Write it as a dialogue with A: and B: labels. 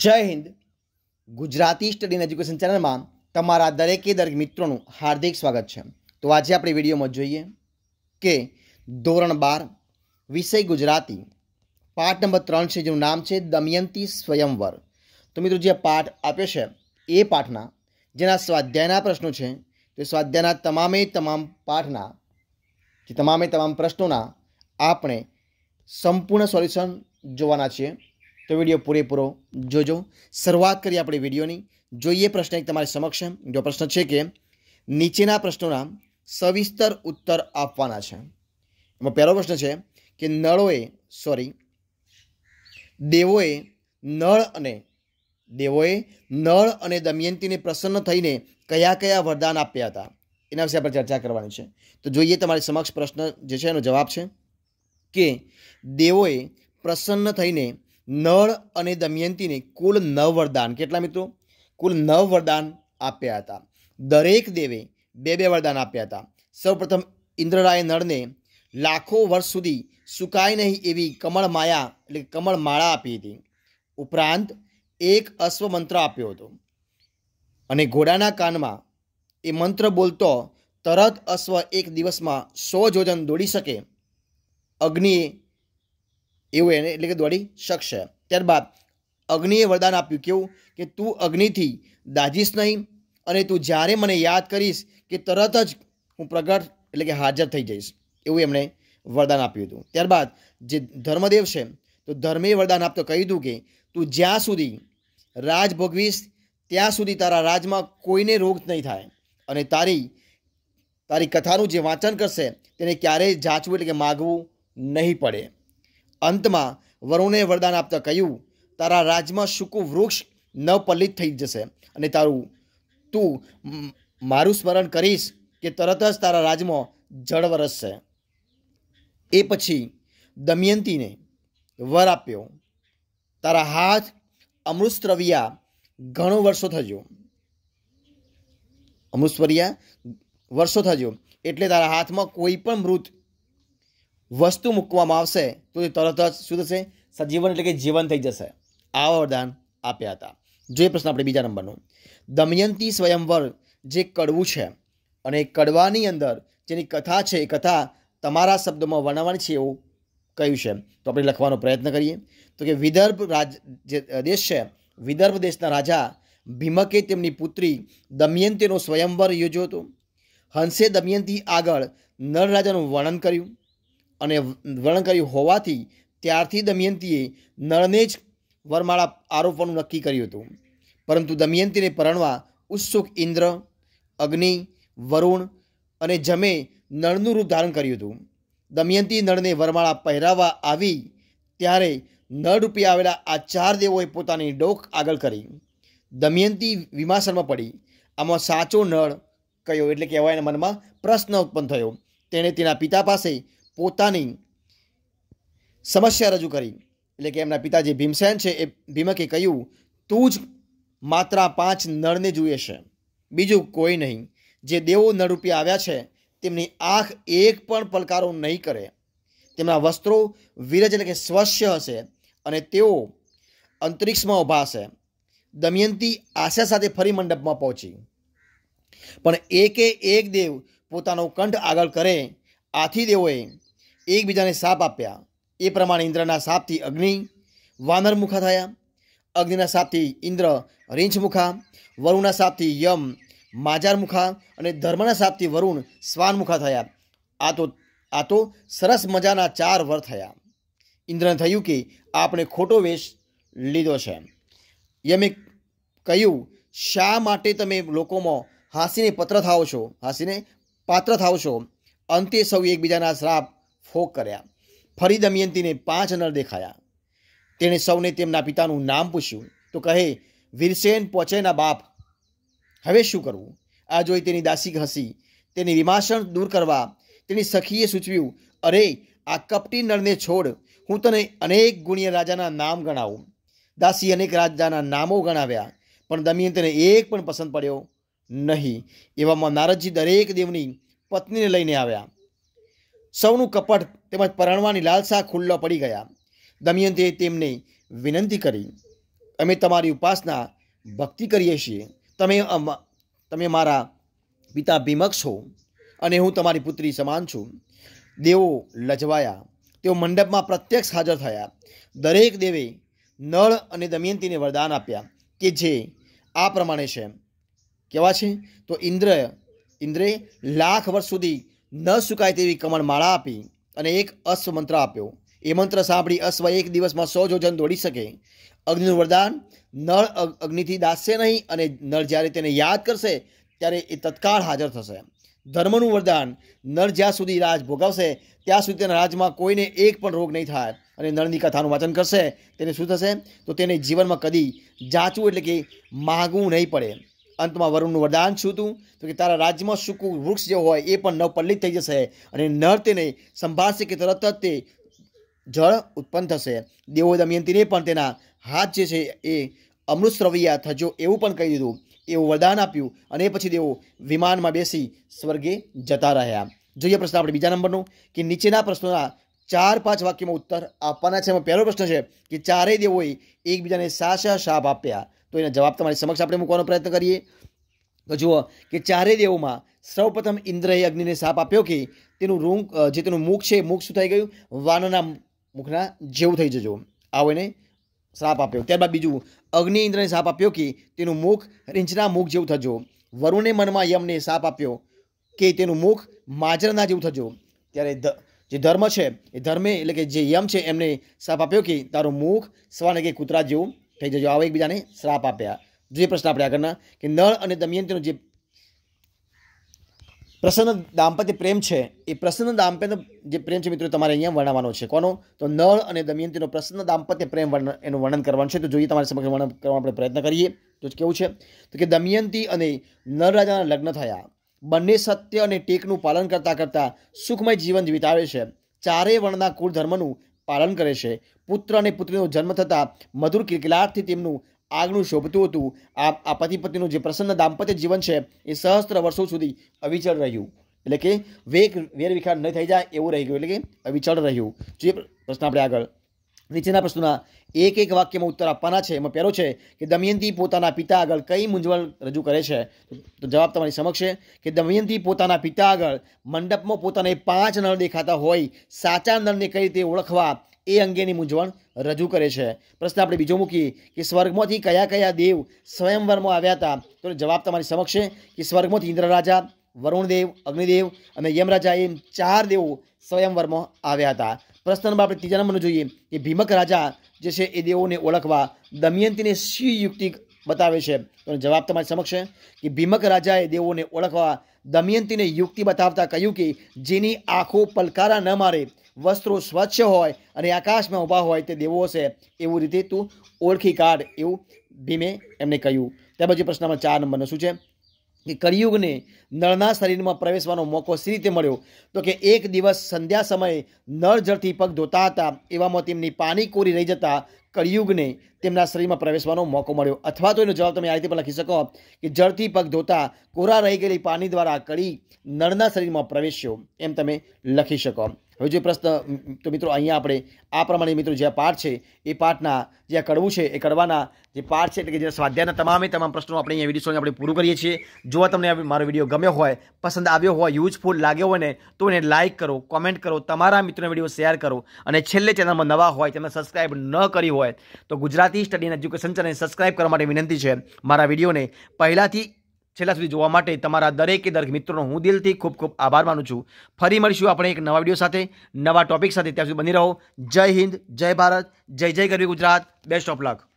A: જય Hind Gujarati study education ચેનલમાં તમારા દરેકે દરેક મિત્રોનું હાર્દિક સ્વાગત છે તો આજે આપણે વિડીયોમાં જોઈએ કે ધોરણ બાર વિષય ગુજરાતી પાઠ નંબર ત્રણ છે જેનું નામ છે દમયંતી સ્વયંવર તો મિત્રો જે પાઠ આપ્યો છે એ પાઠના જેના સ્વાધ્યાયના પ્રશ્નો છે તે સ્વાધ્યાયના તમામે તમામ પાઠના જે તમામે તમામ પ્રશ્નોના આપણે સંપૂર્ણ સોલ્યુશન જોવાના છીએ તો વિડીયો પૂરેપૂરો જોજો શરૂઆત કરીએ આપણે વિડીયોની જોઈએ પ્રશ્ન એક તમારી સમક્ષ જો પ્રશ્ન છે કે નીચેના પ્રશ્નોના સવિસ્તર ઉત્તર આપવાના છે એમાં પહેલો પ્રશ્ન છે કે નળોએ સોરી દેવોએ નળ અને દેવોએ નળ અને દમયંતીને પ્રસન્ન થઈને કયા કયા વરદાન આપ્યા હતા એના વિશે આપણે ચર્ચા કરવાની છે તો જોઈએ તમારી સમક્ષ પ્રશ્ન જે છે એનો જવાબ છે કે દેવોએ પ્રસન્ન થઈને નળ અને દમયંતીને કુલ નવ વરદાન કેટલા મિત્રો કુલ નવ વરદાન આપ્યા હતા દરેક દેવે બે બે વરદાન આપ્યા હતા સૌપ્રથમ ઇન્દ્રરાય નળને લાખો વર્ષ સુધી સુકાય નહીં એવી કમળ માયા એટલે કમળ માળા આપી હતી ઉપરાંત એક અશ્વ મંત્ર આપ્યો હતો અને ઘોડાના કાનમાં એ મંત્ર બોલતો તરત અશ્વ એક દિવસમાં સો જોજન દોડી શકે અગ્નિએ એવું એને એટલે કે દોડી શકશે ત્યારબાદ અગ્નિએ વરદાન આપ્યું કેવું કે તું અગ્નિથી દાજીશ નહીં અને તું જ્યારે મને યાદ કરીશ કે તરત જ હું પ્રગટ એટલે કે હાજર થઈ જઈશ એવું એમણે વરદાન આપ્યું હતું ત્યારબાદ જે ધર્મદેવ છે તો ધર્મે વરદાન આપતો કહી દીધું કે તું જ્યાં સુધી રાજ ભોગવીશ ત્યાં સુધી તારા રાજમાં કોઈને રોગ નહીં થાય અને તારી તારી કથાનું જે વાંચન કરશે તેને ક્યારેય જાચવું એટલે કે માગવું નહીં પડે અંતમાં વરુણે વરદાન આપતા કહ્યું તારા રાજમાં સૂકું વૃક્ષ ન પલિત થઈ જશે અને તારું તું મારું સ્મરણ કરીશ કે તરત જ તારા રાજમાં જળ વરસશે એ પછી દમયંતીને વર આપ્યો તારા હાથ અમૃતસ્રવિયા ઘણો વર્ષો થજો અમૃતસ્વરિયા વર્ષો થજો એટલે તારા હાથમાં કોઈ પણ મૃત વસ્તુ મૂકવામાં આવશે તો તે તરત જ શું થશે સજીવન એટલે કે જીવન થઈ જશે આ વરદાન આપ્યા હતા જે પ્રશ્ન આપણે બીજા નંબરનો દમયંતી સ્વયંવર જે કડવું છે અને કડવાની અંદર જેની કથા છે એ કથા તમારા શબ્દોમાં વર્ણવવાની છે એવું કહ્યું છે તો આપણે લખવાનો પ્રયત્ન કરીએ તો કે વિદર્ભ રાજ જે દેશ છે વિદર્ભ દેશના રાજા ભીમકે તેમની પુત્રી દમયંતીનો સ્વયંવર યોજ્યો હતો હંસે દમયંતી આગળ નરરાજાનું વર્ણન કર્યું અને વર્ણન કર્યું હોવાથી ત્યારથી દમયંતીએ નળને જ વરમાળા આરોપવાનું નક્કી કર્યું હતું પરંતુ દમયંતીને પરણવા ઉત્સુક ઇન્દ્ર અગ્નિ વરુણ અને જમે નળનું રૂપ ધારણ કર્યું હતું દમયંતી નળને વરમાળા પહેરાવવા આવી ત્યારે નળ આવેલા આ ચાર દેવોએ પોતાની ડોક આગળ કરી દમયંતી વિમાસનમાં પડી આમાં સાચો નળ કયો એટલે કહેવાય એના મનમાં પ્રશ્ન ઉત્પન્ન થયો તેણે તેના પિતા પાસે પોતાની સમસ્યા રજૂ કરી એટલે કે એમના પિતાજી ભીમસેન છે એ ભીમકે કહ્યું તું જ માત્ર પાંચ નળને જુએ છે બીજું કોઈ નહીં જે દેવો નળ નળરૂપી આવ્યા છે તેમની આંખ એક પણ પલકારો નહીં કરે તેમના વસ્ત્રો વિરજ એટલે કે સ્વસ્ય હશે અને તેઓ અંતરિક્ષમાં ઊભા હશે દમયંતી આશા સાથે ફરી મંડપમાં પહોંચી પણ એકે એક દેવ પોતાનો કંઠ આગળ કરે આથી દેવોએ એકબીજાને સાપ આપ્યા એ પ્રમાણે ઇન્દ્રના સાપથી અગ્નિ વાનરમુખા થયા અગ્નિના સાપથી ઇન્દ્ર રીંછમુખા વરુણના સાપથી યમ માજારમુખા અને ધર્મના સાપથી વરુણ શ્વાનમુખા થયા આ તો આ તો સરસ મજાના ચાર વર થયા ઇન્દ્રને થયું કે આપણે ખોટો વેશ લીધો છે યમે કહ્યું શા માટે તમે લોકોમાં હાંસીને પત્ર થાઓ છો હાંસીને પાત્ર થાઓ છો અંતે સૌ એકબીજાના શ્રાપ ફોક કર્યા ફરી દમયંતીને પાંચ નળ દેખાયા તેણે સૌને તેમના પિતાનું નામ પૂછ્યું તો કહે વીરસેન પોચેના બાપ હવે શું કરવું આ જોઈ તેની દાસી હસી તેની વિમાસણ દૂર કરવા તેની સખીએ સૂચવ્યું અરે આ કપટી નળને છોડ હું તને અનેક ગુણ્ય રાજાના નામ ગણાવું દાસી અનેક રાજાના નામો ગણાવ્યા પણ દમયંતીને એક પણ પસંદ પડ્યો નહીં એવામાં નારદજી દરેક દેવની પત્નીને લઈને આવ્યા સૌનું કપટ તેમજ પરણવાની લાલસા ખુલ્લો પડી ગયા દમયંતીએ તેમને વિનંતી કરી અમે તમારી ઉપાસના ભક્તિ કરીએ છીએ તમે તમે મારા પિતા ભીમક છો અને હું તમારી પુત્રી સમાન છું દેવો લજવાયા તેઓ મંડપમાં પ્રત્યક્ષ હાજર થયા દરેક દેવે નળ અને દમયંતીને વરદાન આપ્યા કે જે આ પ્રમાણે છે કેવા છે તો ઇન્દ્ર ઇન્દ્રે લાખ વર્ષ સુધી ન સુકાય તેવી કમળમાળા આપી અને એક અશ્વ મંત્ર આપ્યો એ મંત્ર સાંભળી અશ્વ એક દિવસમાં સો જોજન દોડી શકે અગ્નિનું વરદાન નળ અગ્નિથી દાસશે નહીં અને નળ જ્યારે તેને યાદ કરશે ત્યારે એ તત્કાળ હાજર થશે ધર્મનું વરદાન નળ જ્યાં સુધી રાજ ભોગવશે ત્યાં સુધી તેના રાજમાં કોઈને એક પણ રોગ નહીં થાય અને નળની કથાનું વાંચન કરશે તેને શું થશે તો તેને જીવનમાં કદી જાચવું એટલે કે માગવું નહીં પડે અંતમાં વરુણનું વરદાન છું તું તો કે તારા રાજ્યમાં સૂકું વૃક્ષ જે હોય એ પણ નવપલ્લિત થઈ જશે અને નર તેને સંભાળશે કે તરત જ તે જળ ઉત્પન્ન થશે દેવો દમયંતીને પણ તેના હાથ જે છે એ અમૃત સ્રવૈયા થજો એવું પણ કહી દીધું એવું વરદાન આપ્યું અને પછી તેઓ વિમાનમાં બેસી સ્વર્ગે જતા રહ્યા જોઈએ પ્રશ્ન આપણે બીજા નંબરનો કે નીચેના પ્રશ્નોના ચાર પાંચ વાક્યમાં ઉત્તર આપવાના છે એમાં પહેલો પ્રશ્ન છે કે ચારેય દેવોએ એકબીજાને સાચા શાપ આપ્યા તો એનો જવાબ તમારી સમક્ષ આપણે મૂકવાનો પ્રયત્ન કરીએ તો જુઓ કે ચારે દેવોમાં સૌપ્રથમ ઇન્દ્રએ અગ્નિને સાપ આપ્યો કે તેનું રૂંગ જે તેનું મુખ છે મુખ શું થઈ ગયું વાનના મુખના જેવું થઈ જજો આવો એને શ્રાપ આપ્યો ત્યારબાદ બીજું અગ્નિ ઇન્દ્રને સાપ આપ્યો કે તેનું મુખ રીંછના મુખ જેવું થજો વરુણે મનમાં યમને સાપ આપ્યો કે તેનું મુખ માજરના જેવું થજો ત્યારે જે ધર્મ છે એ ધર્મે એટલે કે જે યમ છે એમને સાપ આપ્યો કે તારું મુખ સ્વાને કે કૂતરા જેવું થઈ જજો આવા એકબીજાને શ્રાપ આપ્યા જે પ્રશ્ન આપણે આગળના કે નળ અને દમયંતીનો જે પ્રસન્ન દાંપત્ય પ્રેમ છે એ પ્રસન્ન દાંપત્ય જે પ્રેમ છે મિત્રો તમારે અહીંયા વર્ણવવાનો છે કોનો તો નળ અને દમયંતીનો પ્રસન્ન દાંપત્ય પ્રેમ વર્ણન એનું વર્ણન કરવાનું છે તો જોઈએ તમારી સમક્ષ વર્ણન કરવા આપણે પ્રયત્ન કરીએ તો કેવું છે તો કે દમયંતી અને નળ રાજાના લગ્ન થયા બંને સત્ય અને ટેકનું પાલન કરતાં કરતાં સુખમય જીવન વિતાવે છે ચારેય વર્ણના કુળ ધર્મનું પાલન કરે છે પુત્ર અને પુત્રીનો જન્મ થતાં મધુર કિલકિલાટથી તેમનું આગનું શોભતું હતું આ આ પતિ પત્નીનું જે પ્રસન્ન દાંપત્ય જીવન છે એ સહસ્ત્ર વર્ષો સુધી અવિચળ રહ્યું એટલે કે વેગ વેરવિખાર ન થઈ જાય એવું રહી ગયું એટલે કે અવિચળ રહ્યું જે પ્રશ્ન આપણે આગળ નીચેના પ્રશ્નોના એક એક વાક્યમાં ઉત્તર આપવાના છે એમાં પહેલો છે કે દમયંતી પોતાના પિતા આગળ કઈ મૂંઝવણ રજૂ કરે છે તો જવાબ તમારી સમક્ષ છે કે દમયંતી પોતાના પિતા આગળ મંડપમાં પોતાને પાંચ નળ દેખાતા હોય સાચા નળને કઈ રીતે ઓળખવા એ અંગેની મૂંઝવણ રજૂ કરે છે પ્રશ્ન આપણે બીજો મૂકીએ કે સ્વર્ગમાંથી કયા કયા દેવ સ્વયંવરમાં આવ્યા હતા તો જવાબ તમારી સમક્ષ છે કે સ્વર્ગમાંથી ઇન્દ્રરાજા વરુણદેવ અગ્નિદેવ અને યમરાજા એમ ચાર દેવો સ્વયંવરમાં આવ્યા હતા પ્રશ્નમાં આપણે ત્રીજા નંબરનો જોઈએ કે ભીમક રાજા જે છે એ દેવોને ઓળખવા દમયંતીને શી યુક્તિ બતાવે છે તો જવાબ તમારી સમક્ષ છે કે ભીમક રાજાએ દેવોને ઓળખવા દમયંતીને યુક્તિ બતાવતા કહ્યું કે જેની આંખો પલકારા ન મારે વસ્ત્રો સ્વચ્છ હોય અને આકાશમાં ઊભા હોય તે દેવો હશે એવું રીતે તું ઓળખી કાઢ એવું ભીમે એમને કહ્યું ત્યાર પછી પ્રશ્નમાં ચાર નંબરનો શું છે કે કળિયુગને નળના શરીરમાં પ્રવેશવાનો મોકો સી રીતે મળ્યો તો કે એક દિવસ સંધ્યા સમયે નળ જળથી પગ ધોતા હતા એવામાં તેમની પાણી કોરી રહી જતા કળિયુગને તેમના શરીરમાં પ્રવેશવાનો મોકો મળ્યો અથવા તો એનો જવાબ તમે આ રીતે પણ લખી શકો કે જળથી પગ ધોતા કોરા રહી ગયેલી પાણી દ્વારા કળી નળના શરીરમાં પ્રવેશ્યો એમ તમે લખી શકો હવે જે પ્રશ્ન તો મિત્રો અહીંયા આપણે આ પ્રમાણે મિત્રો જે પાઠ છે એ પાઠના જે કડવું છે એ કડવાના જે પાઠ છે એટલે કે જે સ્વાધ્યાયના તમામે તમામ પ્રશ્નો આપણે અહીંયા વિડીયો આપણે પૂરું કરીએ છીએ જો તમને મારો વિડીયો ગમ્યો હોય પસંદ આવ્યો હોય યુઝફુલ લાગ્યો હોય ને તો એને લાઇક કરો કોમેન્ટ કરો તમારા મિત્રોને વિડીયો શેર કરો અને છેલ્લે ચેનલમાં નવા હોય તેમને સબસ્ક્રાઈબ ન કરી હોય હોય તો ગુજરાતી સ્ટડી એન્ડ એજ્યુકેશન ચેનલને સબસ્ક્રાઇબ કરવા માટે વિનંતી છે મારા વિડીયોને પહેલાંથી છેલ્લા સુધી જોવા માટે તમારા દરેકે દરેક મિત્રોનો હું દિલથી ખૂબ ખૂબ આભાર માનું છું ફરી મળીશું આપણે એક નવા વિડીયો સાથે નવા ટોપિક સાથે ત્યાં સુધી બની રહો જય હિન્દ જય ભારત જય જય ગરવી ગુજરાત બેસ્ટ ઓફ લક